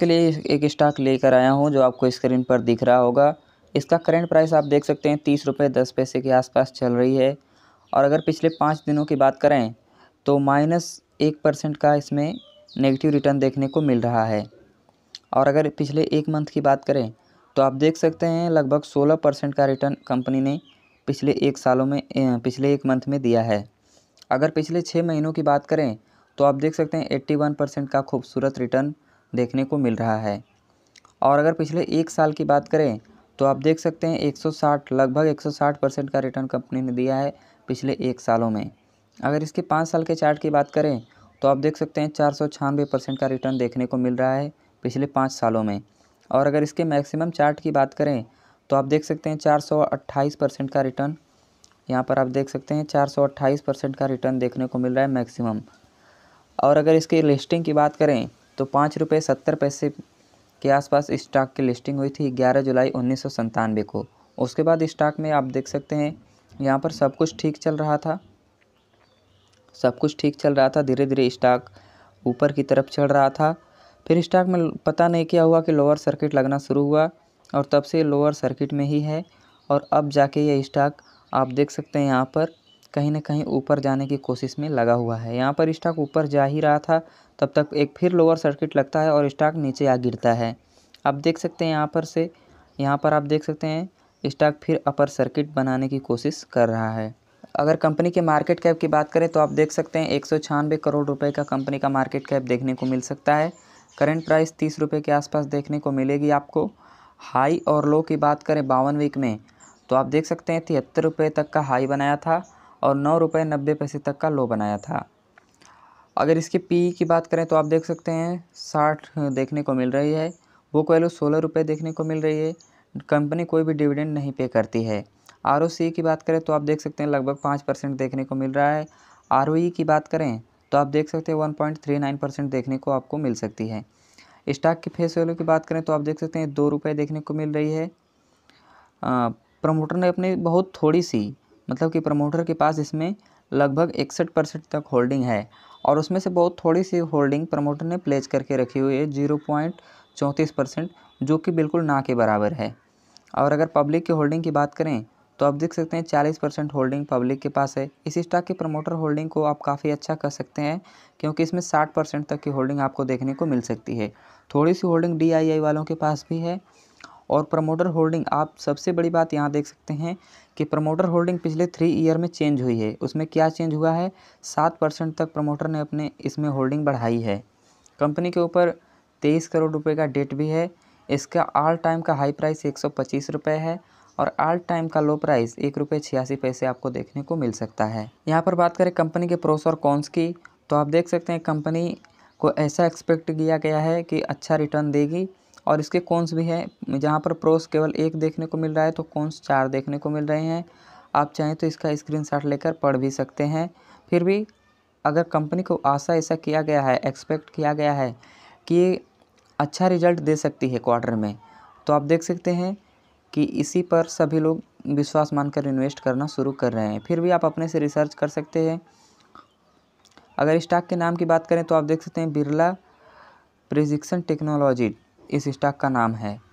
के लिए एक स्टॉक लेकर आया हूँ जो आपको स्क्रीन पर दिख रहा होगा इसका करंट प्राइस आप देख सकते हैं तीस रुपये दस पैसे के आसपास चल रही है और अगर पिछले पाँच दिनों की बात करें तो माइनस एक परसेंट का इसमें नेगेटिव रिटर्न देखने को मिल रहा है और अगर पिछले एक मंथ की बात करें तो आप देख सकते हैं लगभग सोलह परसेंट का रिटर्न कंपनी ने पिछले एक सालों में पिछले एक मंथ में दिया है अगर पिछले छः महीनों की बात करें तो आप देख सकते हैं एट्टी वन परसेंट का खूबसूरत रिटर्न देखने को मिल रहा है और अगर पिछले एक साल की बात करें तो आप देख सकते हैं 160 लगभग 160 परसेंट का रिटर्न कंपनी ने दिया है पिछले एक सालों में अगर इसके पाँच साल के चार्ट की बात करें तो आप देख सकते हैं चार परसेंट का रिटर्न देखने को मिल रहा है पिछले पाँच सालों में और अगर इसके मैक्सिमम चार्ट की बात करें तो आप देख सकते हैं चार परसेंट का रिटर्न यहाँ पर आप देख सकते हैं चार परसेंट का रिटर्न देखने को मिल रहा है मैक्सिमम और अगर इसके लिस्टिंग की बात करें तो पाँच रुपये सत्तर पैसे के आसपास स्टॉक की लिस्टिंग हुई थी ग्यारह जुलाई उन्नीस सौ संतानवे को उसके बाद स्टॉक में आप देख सकते हैं यहाँ पर सब कुछ ठीक चल रहा था सब कुछ ठीक चल रहा था धीरे धीरे स्टॉक ऊपर की तरफ चढ़ रहा था फिर स्टॉक में पता नहीं क्या हुआ कि लोअर सर्किट लगना शुरू हुआ और तब से लोअर सर्किट में ही है और अब जाके ये स्टॉक आप देख सकते हैं यहाँ पर कहीं ना कहीं ऊपर जाने की कोशिश में लगा हुआ है यहाँ पर स्टॉक ऊपर जा ही रहा था तब तक एक फिर लोअर सर्किट लगता है और स्टॉक नीचे आ गिरता है आप देख सकते हैं यहाँ पर से यहाँ पर आप देख सकते हैं स्टॉक फिर अपर सर्किट बनाने की कोशिश कर रहा है अगर कंपनी के मार्केट कैप की बात करें तो आप देख सकते हैं एक करोड़ रुपए का कंपनी का मार्केट कैप देखने को मिल सकता है करंट प्राइस तीस रुपये के आसपास देखने को मिलेगी आपको हाई और लो की बात करें बावन वीक में तो आप देख सकते हैं तिहत्तर रुपये तक का हाई बनाया था और नौ रुपये नब्बे पैसे तक का लो बनाया था अगर इसके पी की बात करें तो आप देख सकते हैं साठ देखने को मिल रही है बुक वैल्यू सोलह रुपये देखने को मिल रही है कंपनी कोई भी डिविडेंड नहीं पे करती है आर की बात करें तो आप देख सकते हैं लगभग पाँच परसेंट देखने को मिल रहा है आर e की बात करें तो आप देख सकते हैं one point three nine percent देखने को आपको मिल सकती है स्टॉक की फेस वैल्यू की बात करें तो आप देख सकते हैं दो रुपये देखने को मिल रही है प्रमोटर ने अपनी बहुत थोड़ी सी मतलब कि प्रमोटर के पास इसमें लगभग इकसठ परसेंट तक होल्डिंग है और उसमें से बहुत थोड़ी सी होल्डिंग प्रमोटर ने प्लेज करके रखी हुई है जीरो पॉइंट चौंतीस परसेंट जो कि बिल्कुल ना के बराबर है और अगर पब्लिक की होल्डिंग की बात करें तो आप देख सकते हैं चालीस परसेंट होल्डिंग पब्लिक के पास है इस स्टॉक के प्रमोटर होल्डिंग को आप काफ़ी अच्छा कर सकते हैं क्योंकि इसमें साठ परसेंट तक की होल्डिंग आपको देखने को मिल सकती है थोड़ी सी होल्डिंग डी वालों के पास भी है और प्रमोटर होल्डिंग आप सबसे बड़ी बात यहाँ देख सकते हैं कि प्रमोटर होल्डिंग पिछले थ्री ईयर में चेंज हुई है उसमें क्या चेंज हुआ है सात परसेंट तक प्रमोटर ने अपने इसमें होल्डिंग बढ़ाई है कंपनी के ऊपर तेईस करोड़ रुपये का डेट भी है इसका आल टाइम का हाई प्राइस एक सौ पच्चीस रुपये है और आल टाइम का लो प्राइस एक रुपये छियासी पैसे आपको देखने को मिल सकता है यहाँ पर बात करें कंपनी के प्रोस और कॉन्स की तो आप देख सकते हैं कंपनी को ऐसा एक्सपेक्ट किया गया है कि अच्छा रिटर्न देगी और इसके कौनस भी है जहाँ पर प्रोस केवल एक देखने को मिल रहा है तो कौनस चार देखने को मिल रहे हैं आप चाहें तो इसका स्क्रीन लेकर पढ़ भी सकते हैं फिर भी अगर कंपनी को आशा ऐसा किया गया है एक्सपेक्ट किया गया है कि अच्छा रिजल्ट दे सकती है क्वार्टर में तो आप देख सकते हैं कि इसी पर सभी लोग विश्वास मानकर इन्वेस्ट करना शुरू कर रहे हैं फिर भी आप अपने से रिसर्च कर सकते हैं अगर स्टॉक के नाम की बात करें तो आप देख सकते हैं बिरला प्रिजिक्सन टेक्नोलॉजी इस स्टॉक का नाम है